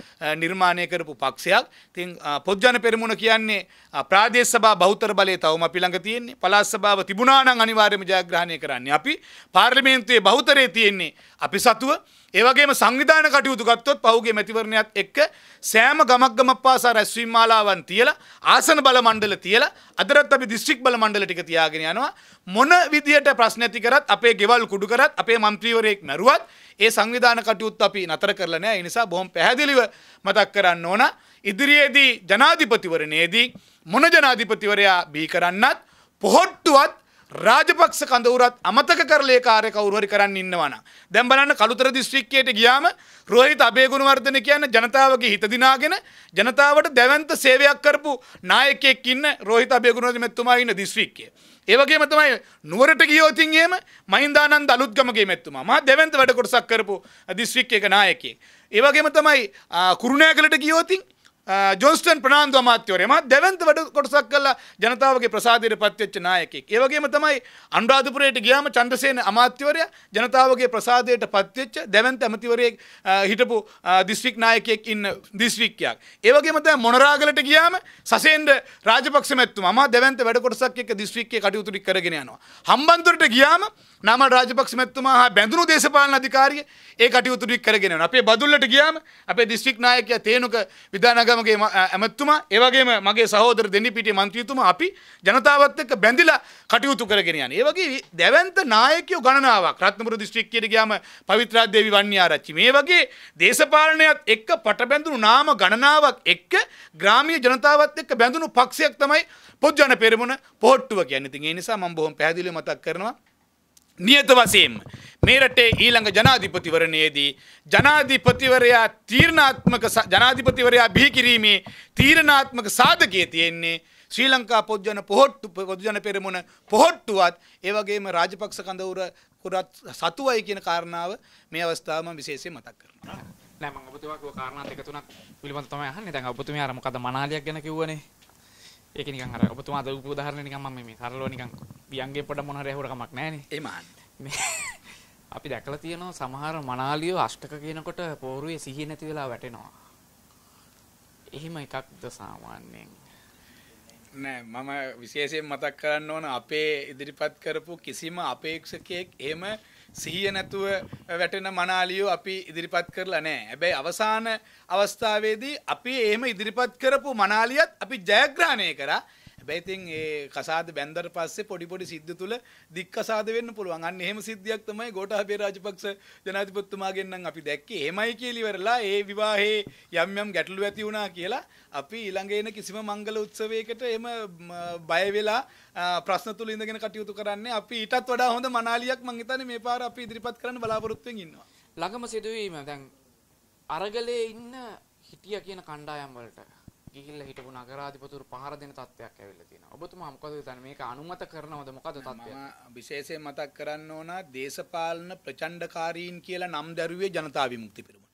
S1: නිර්මාණය කරපු පක්ෂයක් තින් පොද්ජන පෙරමුණ කියන්නේ ප්‍රාදේශ සභා බෞතර බලය තවම අපි ළඟ තියෙන්නේ පළාත් සභාව තිබුණා නම් අනිවාර්යයෙන්ම ජයග්‍රහණය කරන්නේ අපි පාර්ලිමේන්තුවේ බහුතරයේ තියෙන්නේ අපි සතුව ඒවගේම සංවිධාන කටයුතු ගත්තොත් පහුගේ මැතිවරණයත් එක්ක සෑම ගමක් ගමක් පාසා රැස්වීම් මාලාවන් තියලා ආසන බල මණ්ඩල තියලා අදරත් අපි දිස්ත්‍රික් බල මණ්ඩල ටික තියාගෙන යනවා මොන විදියට ප්‍රශ්න ඇති කරත් අපේ ගෙවල් කුඩු කරත් අපේ මන්ත්‍රීවරයෙක් මැරුවත් ඒ සංවිධාන කටයුත්ත අපි නතර කරලා නැහැ ඒ නිසා බොහොම පැහැදිලිව මතක් කරන්න ඕන ඉදිරියේදී ජනාධිපතිවරණයේදී මොන ජනාධිපතිවරයා බී කරන්නත් පොහොට්ටුවත් රාජපක්ෂ කඳවුරත් අමතක කරලේ කාර්ය කවුරුහරි කරන්න ඉන්නවනම් දැන් බලන්න කළුතර දිස්ත්‍රික්කයට ගියාම රෝහිත අබේගුණවර්ධන කියන්නේ ජනතාවගේ හිත දිනාගෙන ජනතාවට දැවැන්ත සේවයක් කරපු නායකයෙක් ඉන්න රෝහිත අබේගුණවර්ධන මෙතුමා ඉන්න දිස්ත්‍රික්කය. ඒ වගේම තමයි නුවරට ගියොත් එහෙම මහින්දානන්ද අලුත්ගමගේ මෙතුමා මහා දැවැන්ත වැඩ කොටසක් කරපු දිස්ත්‍රික්කයක නායකයෙක්. ඒ වගේම තමයි කුරුණෑගලට ගියොත් එහෙම ජොන්ස්ටන් ප්‍රනාාන්දු අමාත්‍යවරයම දැවන්ත වැඩ කොටසක් කල්ලා ජනතාවගේ ප්‍රසාධීර පත්වෙච්ච නායකෙක්. ඒවගේම තමයි අන්ඩාධපුරයට ගියාම චන්ද්‍රසයන අමාත්‍යවරය ජනතාවගේ ප්‍රසාධයට පත්වෙච්ච දැවන්ත ඇමතිවරයෙක් හිටපු දිස්ත්‍රික් නායකෙක් ඉන්න දිස්ත්‍රික්කයක්. ඒවගේම තෑ මොනරාගලට ගියාම සසේන්ට රාජපක්ෂ මැත්තු ම දැවන්ත වැඩ කොටසක් එක දිස්ත්‍රික්කය කටයුතුරි කරගෙනයනවා. හම්බන්තුරට ගියාම නම රාජපක්ෂ මැත්තුමා බැඳුණු දේශපාලන අධිකාරිය ඒ කටයුතුරි කරගෙන අපේ බදුල්ලට ගියාම අපේ දිස්ත්‍රික් නායකය තේනුක විධානග මගේ ඇමත්තුමා ඒවගේම මගේ සහෝදර දෙනිපිටිය මන්ත්‍රීතුමා අපි ජනතාවත් එක්ක බැඳිලා කටයුතු කරගෙන යන. ඒ වගේ දැවැන්ත නායකයෝ ගණනාවක් රත්නපුර දිස්ත්‍රික්කයට ගියාම පවිත්‍රා දේවි වන්නිආරච්චි මේ වගේ දේශපාලනයත් එක්ක පටබැඳුණු නාම ගණනාවක් එක්ක ග්‍රාමීය ජනතාවත් එක්ක බැඳුණු පක්ෂයක් තමයි පොත්ජන පෙරමුණ පොට්ටුව කියන්නේ. ඉතින් ඒ නිසා මම බොහොම පැහැදිලිව මතක් කරනවා නියත වශයෙන්ම මේ රටේ ඊළඟ ජනාධිපතිවරණයේදී ජනාධිපතිවරයා තීරණාත්මක ජනාධිපතිවරයා බිහි කිරීමේ තීරණාත්මක සාධකයේ තියෙන්නේ ශ්‍රී ලංකා පොද්ජන පොහොට්ටු පොදුජන පෙරමුණ පොහොට්ටුවත් ඒවගේම රාජපක්ෂ කඳවුර කුරත් සතුවයි කියන කාරණාව මේ අවස්ථාවම විශේෂයෙන් මතක් කරනවා. නෑ මම ඔබතුමා කිව්ව කාරණා දෙක තුනක් පිළිබඳව තමයි අහන්නේ. දැන්
S2: ඔබතුමිය අර මොකද මනාලියක් ගැන කිව්වනේ. ඒක නිකන් අර ඔබතුමා දීපු උදාහරණේ නිකන් මම මේ සරලව නිකන් වියංගේ පොඩ මොන හරි ඇහුවර කමක් නෑනේ. එමාන්. අපි දැකලා තියෙනවා සමහර මනාලියෝ අෂ්ටක කියනකොට පෝරුවේ සිහිය නැති වෙලා වැටෙනවා. එහෙම එකක්ද සාමාන්‍යයෙන්.
S1: නෑ මම විශේෂයෙන් මතක් කරන්න ඕන අපේ ඉදිරිපත් කරපු කිසිම අපේක්ෂකයෙක් එහෙම සිහිය නැතුව වැටෙන මනාලියෝ අපි ඉදිරිපත් කරලා නෑ. හැබැයි අවසාන අවස්ථාවේදී අපි එහෙම ඉදිරිපත් කරපු මනාලියත් අපි ජයග්‍රහණය කරා. හැබැයි ඉතින් ඒ කසාද බැන්දට පස්සේ පොඩි පොඩි සිද්ධ තුල දික්කසාද වෙන්න පුළුවන්. අන්න එහෙම සිද්ධියක් තමයි ගෝඨාභය රාජපක්ෂ ජනාධිපතිතුමාගෙන් නම් අපි දැක්කේ. එහෙමයි කියලා ඉවරලා ඒ විවාහේ යම් යම් ගැටලු ඇති වුණා කියලා අපි ඊළඟ එන කිසිම මංගල උත්සවයකට එහෙම බය වෙලා ප්‍රශ්න තුල ඉඳගෙන කටයුතු කරන්නේ අපි ඊටත් වඩා හොඳ මනාලියක් මං හිතන්නේ මේ පාර අපි ඉදිරිපත් කරන්න බලාපොරොත්තු වෙමින් ඉන්නවා.
S2: ළඟම සිදුවීම දැන් අරගලේ ඉන්න හිටිය කියන කණ්ඩායම්
S1: වලට ගිහිල්ලා හිටපු නගරාධිපතිවරු පහර දෙන තත්ත්වයක් ඇවිල්ලා තියෙනවා. ඔබතුමා මොකද හිතන්නේ මේක අනුමත කරනවද මොකද තත්ත්වය? මම විශේෂයෙන් මතක් කරන්න ඕන දේශපාලන ප්‍රචණ්ඩකාරීන් කියලා නම් දැරුවේ ජනතා විමුක්ති පෙරමුණ.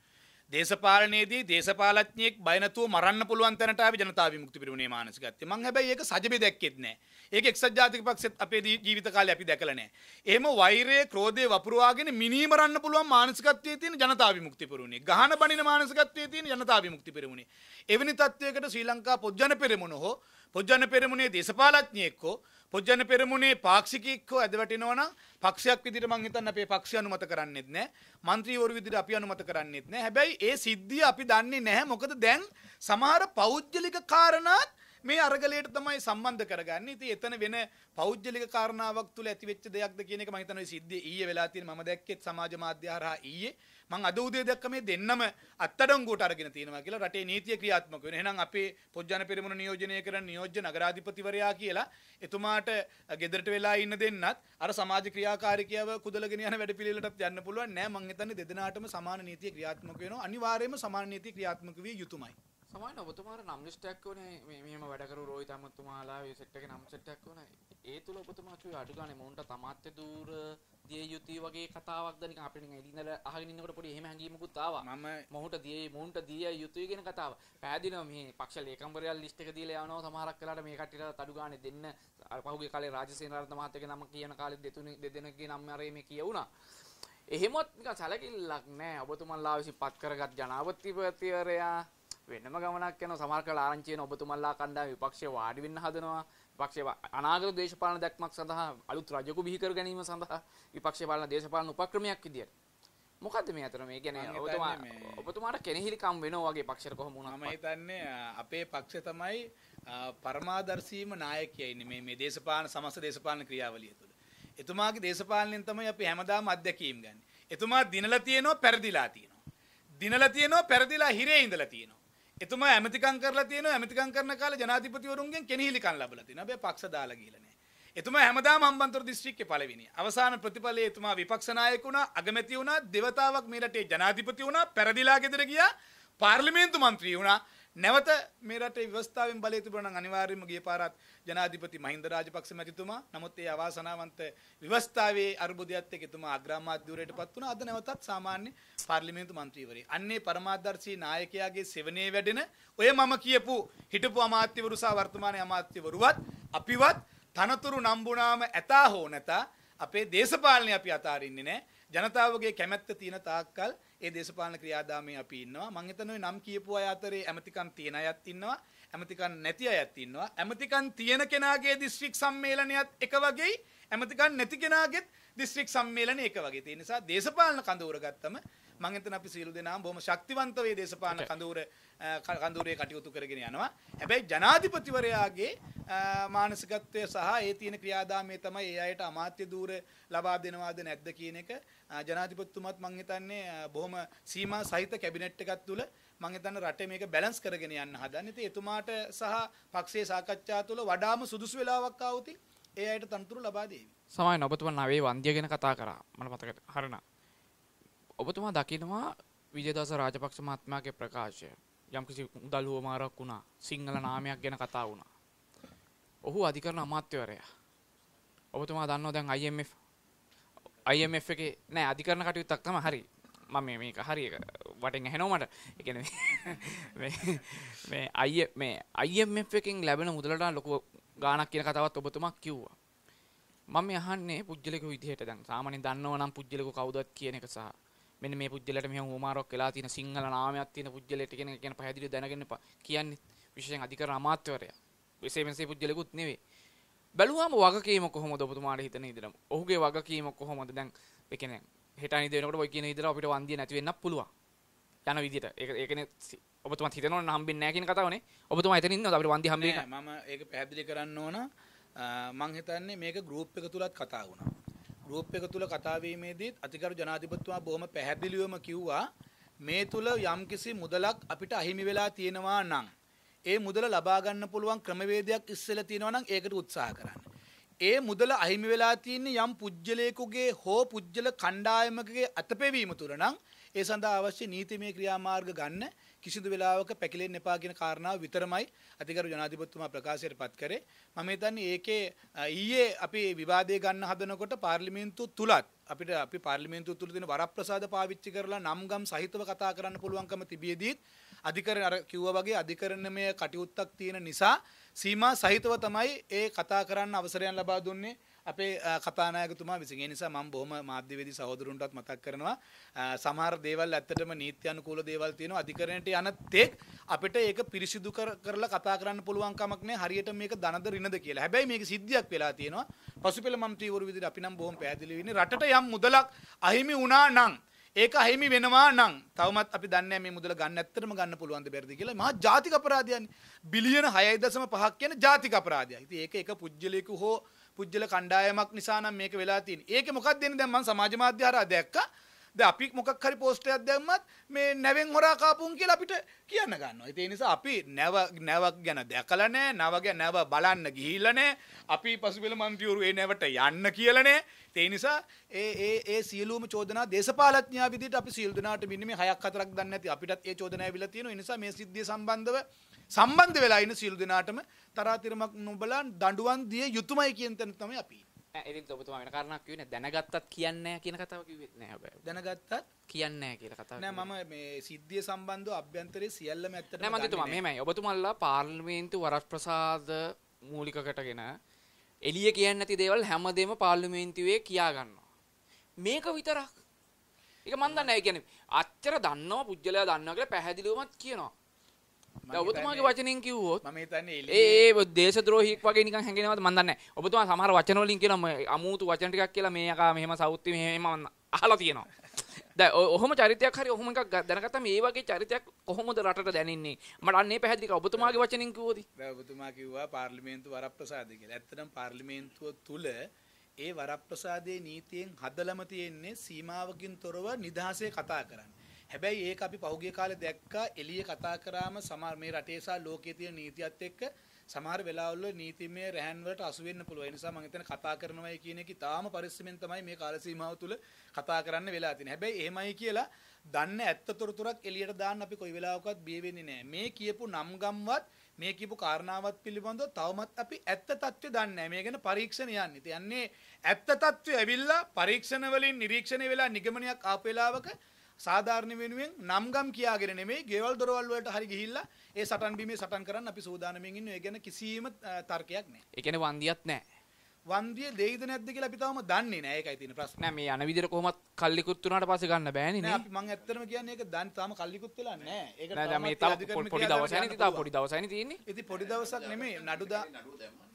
S1: දේශපාලනයේදී දේශපාලඥයෙක් බය නැතුව මරන්න පුළුවන් තැනට ආවි ජනතා විමුක්ති පිරුණේ මානසිකත්වය. මං හැබැයි ඒක සජබේ දැක්කෙත් නෑ. ඒක එක්සත් ජාතික පක්ෂෙත් අපේ ජීවිත කාලේ අපි දැකලා නෑ. එහෙම වෛරය, ක්‍රෝධය වපුරවාගෙන මිනී මරන්න පුළුවන් මානසිකත්වයේ තියෙන ජනතා විමුක්ති පිරුණේ. ගහන බණින මානසිකත්වයේ තියෙන ජනතා විමුක්ති පිරුණේ. එවැනි තත්වයකට ශ්‍රී ලංකා පොත් ජන පෙරමුණ හෝ පොජ්ජන පෙරමුණේ දේශපාලඥයෙක්කෝ පොජ්ජන පෙරමුණේ පාක්ෂිකෙක්කෝ ඇදවැටෙනවා නම් පක්ෂයක් විදිහට මං හිතන්නේ අපේ පක්ෂය අනුමත කරන්නේත් නැහැ മന്ത്രിවරු විදිහට අපි අනුමත කරන්නේත් නැහැ හැබැයි ඒ සිද්ධිය අපි දන්නේ නැහැ මොකද දැන් සමහර පෞද්ගලික කාරණාත් මේ අරගලයට තමයි සම්බන්ධ කරගන්නේ. ඉතින් එතන වෙන පෞද්ගලික කාරණාවක් තුල ඇතිවෙච්ච දෙයක්ද කියන එක මම හිතනවා සිද්ධිය ඊයේ වෙලා තියෙන මම දැක්කෙත් සමාජ මාධ්‍ය හරහා ඊයේ මම අද උදේ දැක්ක මේ දෙන්නම අත්අඩංගුවට අරගෙන තියෙනවා කියලා රටේ නීතිය ක්‍රියාත්මක වෙන. එහෙනම් අපේ පොජ්ජන පෙරමුණ නියෝජනය කරන නියෝජ්‍ය නගරාධිපතිවරයා කියලා එතුමාට ගෙදරට වෙලා ඉන්න දෙන්නත් අර සමාජ ක්‍රියාකාරිකයව කුදලගෙන යන වැඩපිළිවෙලටත් යන්න පුළුවන් නෑ මං හිතන්නේ දෙදෙනාටම සමාන නීතිය ක්‍රියාත්මක වෙනවා. අනිවාර්යයෙන්ම සමාන නීතිය ක්‍රියාත්මක විය යුතුමයි.
S2: සමහරවිට ඔබතුමාට නම් ලිස්ට් එකක් ඕනේ මේ මෙහෙම වැඩකරු රෝහිත අමතුමාලා මේ සෙට් එකේ නම් සෙට් එකක් ඕනේ. ඒ තුල ඔබතුමා කිව්වේ අඩු ගානේ මොවුන්ට තමාත්‍ය දූර දිය යුතුය වගේ කතාවක්ද නිකන් අපිට නිකන් එළින්දල අහගෙන ඉන්නකොට පොඩි එහෙම හැඟීමකුත් ආවා. මම මොහුට දිය මොවුන්ට දිය යුතුය කියන කතාව. පෑදිනවා මේ පක්ෂ ලේකම්වරයා ලිස්ට් එක දීලා යවනවා සමහරක් වෙලාට මේ කට්ටියට අඩු ගානේ දෙන්න අර පහුගිය කාලේ රාජසේනාරත්න මහත්තයාගේ නම කියන කාලේ දෙතුනේ දෙදෙනෙක්ගේ නම් අරේ මේ කියවුණා. එහෙමත් නිකන් සැලකිල්ලක් නැහැ. ඔබතුමන්ලා විසින් පත් කරගත් ජනාධිපතිවරයා වෙනම ගමනක් යනවා සමහර කාල ආරංචි වෙන ඔබතුමන්ලා කණ්ඩායම විපක්ෂයේ වාඩි වෙන්න හදනවා විපක්ෂයේ අනාගත දේශපාලන දැක්මක් සඳහා අලුත් රජකු බිහි කර ගැනීම සඳහා විපක්ෂයේ පාලන දේශපාලන උපක්‍රමයක් විදියට
S1: මොකද මේ අතර මේ කියන්නේ ඔබතුමා ඔබතුමාට කෙනෙහිලිකම් වෙනවා වගේ පක්ෂයට කොහොම වුණා මම හිතන්නේ අපේ පක්ෂය තමයි පරමාදර්ශීම නායකයා ඉන්නේ මේ මේ දේශපාලන සමස්ත දේශපාලන ක්‍රියාවලිය තුළ එතුමාගේ දේශපාලනයෙන් තමයි අපි හැමදාම අධ්‍යක්ීම් ගන්න. එතුමා දිනලා තියෙනවා පැරදිලා තියෙනවා. දිනලා තියෙනවා පැරදිලා හිරේ ඉඳලා තියෙනවා. එතුමා ඇමතිකම් කරලා තියෙනවා ඇමතිකම් කරන කාලේ ජනාධිපතිවරුන්ගෙන් කෙනෙහිලිකම් ලැබලා තියෙනවා. හැබැයි පක්ෂ දාලා ගිහලා නැහැ. එතුමා හැමදාම හම්බන්තොට දිස්ත්‍රික්කේ පළවෙනිය. අවසාන ප්‍රතිඵලයේ එතුමා විපක්ෂ નાයක වුණා, අගමැති වුණා, දෙවතාවක් මේ රටේ ජනාධිපති වුණා, පෙරදිලා ගෙදර ගියා, පාර්ලිමේන්තු මන්ත්‍රී වුණා. නැවත මේ රටේ ව්‍යවස්ථාවෙන් බලය තිබුණා නම් අනිවාර්යයෙන්ම ගිය පාරත් ජනාධිපති මහින්ද රාජපක්ෂ මැතිතුමා නමුත් ඒ අවාසනාවන්ත ව්‍යවස්ථාවේ අර්බුදයත් එක්ක එතුමා අග්‍රාමාත්‍යවරයෙටපත් වුණා අද නැවතත් සාමාන්‍ය පාර්ලිමේන්තු මන්ත්‍රීවරයෙක් අන්නේ පරමාදර්ශී නායකයාගේ සෙවණේ වැඩෙන ඔය මම කියපු හිටපු අමාත්‍යවරු සහ වර්තමාන අමාත්‍යවරුවත් අපිවත් තනතුරු නම්බුනාම ඇතා හෝ නැතා අපේ දේශපාලනේ අපි අතාරින්නේ නැහැ ජනතාවගේ කැමැත්ත තියෙන තාක්කල් ඒ දේශපාලන ක්‍රියාදාමයේ අපි ඉන්නවා. මම හිතනවා නම් කියපු අය අතරේ ඇමතිකම් තියෙන අයත් ඉන්නවා. ඇමතිකම් නැති අයත් ඉන්නවා. ඇමතිකම් තියෙන කෙනාගේ දිස්ත්‍රික් සම්මේලනයත් එක වගේයි ඇමති ගන්න නැති කෙනාගෙත් දිස්ත්‍රික් සම්මේලන එක වගේ. ඒ නිසා දේශපාලන කඳවුර ගත්තම මං හිතන අපි සියලු දෙනාම බොහොම ශක්තිවන්ත වේ දේශපාලන කඳවුර කඳවුරේ කටයුතු කරගෙන යනවා. හැබැයි ජනාධිපතිවරයාගේ මානසිකත්වය සහ ඒ තියෙන ක්‍රියාදාමය තමයි ඒ අයට අමාත්‍ය දූර ලබා දෙනවාද නැද්ද කියන එක ජනාධිපතිතුමත් මං හිතන්නේ බොහොම සීමා සහිත කැබිනට් එකක් තුල මං හිතන්නේ රටේ මේක බැලන්ස් කරගෙන යන්න හදන්නේ. ඉතින් එතුමාට සහ පක්ෂයේ සාකච්ඡා තුල වඩාම සුදුසු වෙලාවක් ආවොතින් ඒ අයට තනතුරු ලබා දේවි.
S2: සමහරවිට ඔබතුමා නවයේ වන්දිය ගැන කතා කරා. මට මතකයි. හරිනම්. ඔබතුමා දකිනවා විජේදාස රාජපක්ෂ මහත්මයාගේ ප්‍රකාශය. යම්කිසි උදල් හුවමාරක් වුණා. සිංහල නාමයක් ගැන කතා වුණා. ඔහු අධිකරණ අමාත්‍යවරයා. ඔබතුමා දන්නවා දැන් IMF IMF එකේ නෑ අධිකරණ කටයුත්තක් තමයි හරි. මම මේ මේක හරි එක වටෙන් ඇහෙනවා මට. ඒ කියන්නේ මේ මේ IMF එකෙන් ලැබෙන මුදලට ලොකු ගානක් කියන කතාවත් ඔබතුමා කිව්වා. මම මේ අහන්නේ පුජ්‍යලක විදිහට දැන් සාමාන්‍යයෙන් දන්නව නම් පුජ්‍යලක කවුදත් කියන එක සහ මෙන්න මේ පුජ්‍යලට මෙහෙම උමාරක් වෙලා තියෙන සිංහල නාමයක් තියෙන පුජ්‍යලට කියන එක ගැන පැහැදිලිව දැනගන්න කියන්නේ විශේෂයෙන් අධිකරණ අමාත්‍යවරයා. එසේ මෙසේ පුජ්‍යලකුත් නෙවෙයි. බැලුවාම වගකීම කොහොමද ඔබතුමාට හිතන ඉදරම? ඔහුගේ වගකීම කොහොමද දැන් ඒ කියන්නේ හෙටානි දෙනකොට ඔය කියන විදිහට අපිට වන්දිය නැති වෙන්නත් පුළුවන්. යන විදිහට. ඒක ඒ කියන්නේ ඔබතුම හිතන හම්බි නෑකින් කතාවන ඔබතුම අතනන්න අපට වන්දි හම
S1: ම ඒ පැදිලි කරන්න ඕන මං හිතන්නේ මේක ගරුප් එක තුළත් කතා වුණ ගරුප් එක තුළ කතාවීමේදීත් අතිකරු ජනාධිපත්තුවා බොහම පැහැදිලිවම කිව්වා මේ තුළ යම්කිසි මුදලක් අපිට අහිමි වෙලා තියෙනවා නං ඒ මුදල ලබාගන්න පුළුවන් ක්‍රමවේදයක් ඉස්සල තියෙනවනම් ඒකට උත්සාහ කරන්න ඒ මුදල අහිමි වෙලා තියන්නේ යම් පුද්ගලයකුගේ හෝ පුද්ගල කණ්ඩායමකගේ අතපෙවීම තුරනම් ඒ සඳහා අවශ්‍ය නීතිමය ක්‍රියාමාර්ග ගන්න කිසිදු වෙලාවක පැකිලෙන්න එපා කියන කාරණාව විතරමයි අධිකරු ජනාධිපතිතුමා ප්‍රකාශයට පත් කරේ. මම හිතන්නේ ඒකේ ඊයේ අපි විවාදය ගන්න හදනකොට පාර්ලිමේන්තුව තුලත් අපිට අපි පාර්ලිමේන්තුව තුල තියෙන වරප්‍රසාද පාවිච්චි කරලා නම්ගම් සහිතව කතා කරන්න පුළුවන්කම තිබියදීත් අධිකරණ අර කිව්වා වගේ අධිකරණමය කටයුත්තක් තියෙන නිසා සීමා සහිතව තමයි ඒ කතා කරන්න අවසරයන් ලබා දුන්නේ. අපේ කතානායකතුමා විසින්. ඒ නිසා මම බොහොම මාධ්‍යවේදී සහෝදරුන්ටත් මතක් කරනවා සමහර දේවල් ඇත්තටම නීත්‍යානුකූල දේවල් තියෙනවා. අධිකරණයට යන තෙක් අපිට ඒක පිරිසිදු කරලා කතා කරන්න පුළුවන් කමක් නැහැ. හරියට මේක ධනද රිනද කියලා. හැබැයි මේක සිද්ධියක් වෙලා තියෙනවා. පසුපෙළ මම තීව්‍ර විදිහට අපි නම් බොහොම පැහැදිලි වෙන්නේ රටට යම් මුදලක් අහිමි වුණා නම් ඒක අහිමි වෙනවා නම් තවමත් අපි දන්නේ මේ මුදල ගන්න ඇත්තටම ගන්න පුළුවන් දෙබැරිද කියලා මහා ජාතික අපරාධයන්නේ බිලියන 6.5ක් කියන ජාතික අපරාධයක්. ඉතින් ඒක එක පුජ්‍යලයක හෝ පුජ්‍යල කණ්ඩායමක් නිසා නම් මේක වෙලා තියෙන්නේ. ඒකේ මොකක්ද දෙන්නේ දැන් මම සමාජ මාධ්‍ය හරහා දැක්කා. දැන් අපි මොකක් හරි පෝස්ට් එකක් දැම්මත් මේ නැවෙන් හොරා කාපුන් කියලා අපිට කියන්න ගන්නවා. ඒ නිසා අපි නැව නැවක් ගැන දැකලා නැහැ. නැව ගැන නැව බලන්න ගිහිල්ලා නැහැ. අපි පසුබිල මන්ත්‍රීවරු ඒ නැවට යන්න කියලා නැහැ. ඒ නිසා ඒ ඒ ඒ සියලුම චෝදනා දේශපාලඥයා විදිහට අපි සියලු දෙනාට මෙන්න මේ හයක් හතරක් දන්නේ නැති අපිටත් ඒ චෝදනා ඇවිල්ලා තියෙනවා. ඒ නිසා මේ සිද්ධිය සම්බන්ධව සම්බන්ධ වෙලා ඉන්න සියලු දෙනාටම තරාතිරමක් නොබලා දඬුවම් දිය යුතුමයි කියන තැන තමයි අපි
S2: ඉතින් ඔබතුමා වෙන කාරණාවක් කිව්වේ නැහැ දැනගත්තත් කියන්නේ නැහැ කියන කතාව කිව්වෙත් නැහැ හැබැයි දැනගත්තත් කියන්නේ නැහැ කියලා කතාව නෑ මම
S1: මේ සිද්ධිය සම්බන්ධව අභ්‍යන්තරයේ සියල්ලම ඇත්තටම නෑ මම හිතුවා මෙහෙමයි
S2: ඔබතුමාලා පාර්ලිමේන්තු වරප්‍රසාද මූලික කොටගෙන එළිය කියන්නේ නැති දේවල් හැමදේම පාර්ලිමේන්තුවේ කියා ගන්නවා මේක විතරක් ඒක මන් දන්නේ නැහැ කියන්නේ අච්චර දන්නව පුජ්‍යලයා දන්නවා කියලා පැහැදිලිවමත් කියනවා ඔබතුමාගේ වචනින් කිව්වොත් ඒ දේශද්‍රෝහික් වගේ නිකන් හැඟෙනවද මන් දන්නේ නැහැ. ඔබතුමා සමහර වචන වලින් කියනවා මේ අමුතු වචන ටිකක් කියලා මේ යකා මෙහෙම සවුත්ති මෙහෙම අහලා තියෙනවා. දැන් ඔහොම චරිතයක් හරි ඔහොම එකක් දැනගත්තම මේ වගේ චරිතයක් කොහොමද රටට දැනෙන්නේ? මට අන්නේ පැහැදිලි කරා
S1: ඔබතුමාගේ වචනින් කිව්වොද? දැන් ඔබතුමා කිව්වා පාර්ලිමේන්තු වරප්‍රසාද කියලා. ඇත්තටම පාර්ලිමේන්තුව තුල ඒ වරප්‍රසාදයේ නීතියෙන් හදලම තියෙන්නේ සීමාවකින් තොරව නිදහසේ කතා කරන්න. හැබැයි ඒක අපි පහුගිය කාලේ දැක්කා එළිය කතා කරාම සමහර මේ රටේ සහ ලෝකයේ තියෙන නීතියත් එක්ක සමහර වෙලාවල නීතිමය රැහන් වලට අසු වෙන්න පුළුවන්. ඒ නිසා මම හිතන්නේ කතා කරනවයි කියන එක ඉතාම පරිස්සමෙන් තමයි මේ කාල සීමාව තුළ කතා කරන්න වෙලා තියෙන්නේ. හැබැයි එහෙමයි කියලා දන්න ඇත්ත තොරතුරක් එළියට දාන්න අපි කොයි වෙලාවකවත් බිය වෙන්නේ නැහැ. මේ කියපු නම් ගම්වත් මේ කියපු කාරණාවත් පිළිබඳව තවමත් අපි ඇත්ත తත්වය දන්නේ නැහැ. මේ ගැන පරීක්ෂණ යන්නේ. ඒ යන්නේ ඇත්ත తත්වය ඇවිල්ලා පරීක්ෂණ වලින් නිරීක්ෂණය වෙලා නිගමනයක් ආපු වෙලාවක සාධාරණ වෙනුවෙන් නම්ගම් කියාගෙන නෙමෙයි ගෙවල් දොරවල් වලට හරි ගිහිල්ලා ඒ සටන් බීමේ සටන් කරන්න අපි සූදානමින් ඉන්නේ. ඒ ගැන කිසිම තර්කයක් නැහැ. ඒ කියන්නේ වන්දියක් නැහැ. වන්දිය දෙයිද නැද්ද කියලා අපි තාම දන්නේ නෑ ඒකයි තියෙන ප්‍රශ්නේ. නෑ
S2: මේ යන විදිහට කොහොමත් කල්ලිකුත් වුණාට පස්සේ ගන්න බෑනේ නේ. අපි
S1: මම ඇත්තටම කියන්නේ ඒක දැන් තාම කල්ලිකුත් වෙලා නෑ. ඒක තමයි තව පොඩි දවසයි නේ තව පොඩි දවසයි නේ තියෙන්නේ. ඉතින් පොඩි දවසක් නෙමෙයි නඩුදා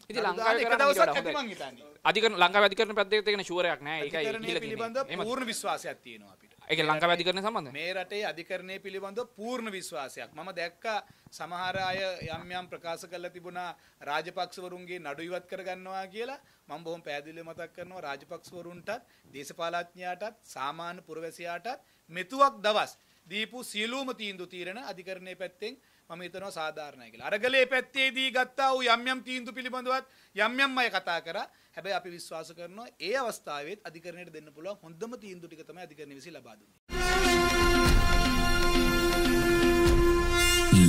S1: ඉතින් ලංකාවේ එක දවසක් ඇති මං හිතන්නේ.
S2: අධිකරණ ලංකාවේ අධිකරණ පැත්තේ තියෙන ෂුවරයක් නෑ. ඒකයි පිළිබඳව පූර්ණ
S1: විශ්වාසයක් තියෙනවා අපි. ඒක ලංකාව අධිකරණය සම්බන්ධ මේ රටේ අධිකරණය පිළිබඳව පූර්ණ විශ්වාසයක් මම දැක්කා සමහර අය යම් යම් ප්‍රකාශ කරලා තිබුණා රාජපක්ෂවරුන්ගේ නඩු ඉවත් කරගන්නවා කියලා මම බොහොම පැහැදිලිව මතක් කරනවා රාජපක්ෂවරුන්ටත් දේශපාලඥයාටත් සාමාන්‍ය පුරවැසියාටත් මෙතුවක් දවස් දීපු සියලුම තීන්දුව තීරණ අධිකරණයේ පැත්තෙන් මම හිතනවා සාධාරණයි කියලා. අරගලේ පැත්තේදී ගත්තා වූ යම් යම් තීන්දුව පිළිබඳවත් යම් යම් අය කතා කරා. හැබැයි අපි විශ්වාස කරනවා ඒ අවස්ථාවේත් අධිකරණයට දෙන්න පුළුවන් හොඳම තීන්දුව ටික තමයි අධිකරණය විසින් ලබා දුන්නේ.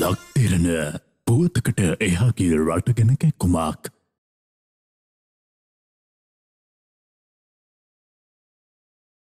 S1: ලක්තිරණ පුවතකට එහා ගිය රට ගැන කැක්කුමක්